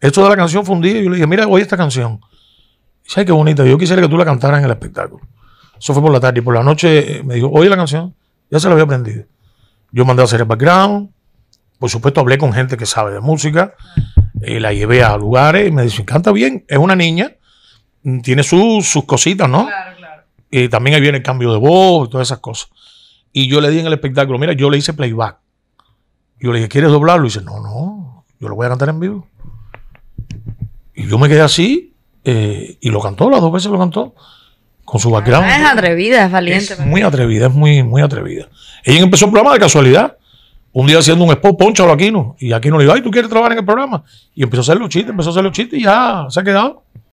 Esto de la canción fundida, yo le dije, mira, oye esta canción. ¿Sabes qué bonita, yo quisiera que tú la cantaras en el espectáculo. Eso fue por la tarde y por la noche eh, me dijo, oye la canción, ya se la había aprendido. Yo mandé a hacer el background, por supuesto hablé con gente que sabe de música, eh, la llevé a lugares y me dice, encanta bien, es una niña, mm, tiene sus cositas, ¿no? Claro, claro. Y también ahí viene el cambio de voz y todas esas cosas. Y yo le di en el espectáculo, mira, yo le hice playback. Yo le dije, ¿quieres doblarlo? Y dice, no, no yo lo voy a cantar en vivo. Y yo me quedé así eh, y lo cantó, las dos veces lo cantó. Con su background. Ah, es atrevida, es valiente. Es muy atrevida, es muy, muy atrevida. Ella empezó el programa de casualidad. Un día haciendo un spot, Poncho a Aquino. Y Aquino le dijo, ay, ¿tú quieres trabajar en el programa? Y empezó a hacer los chistes, empezó a hacer los chistes y ya se ha quedado.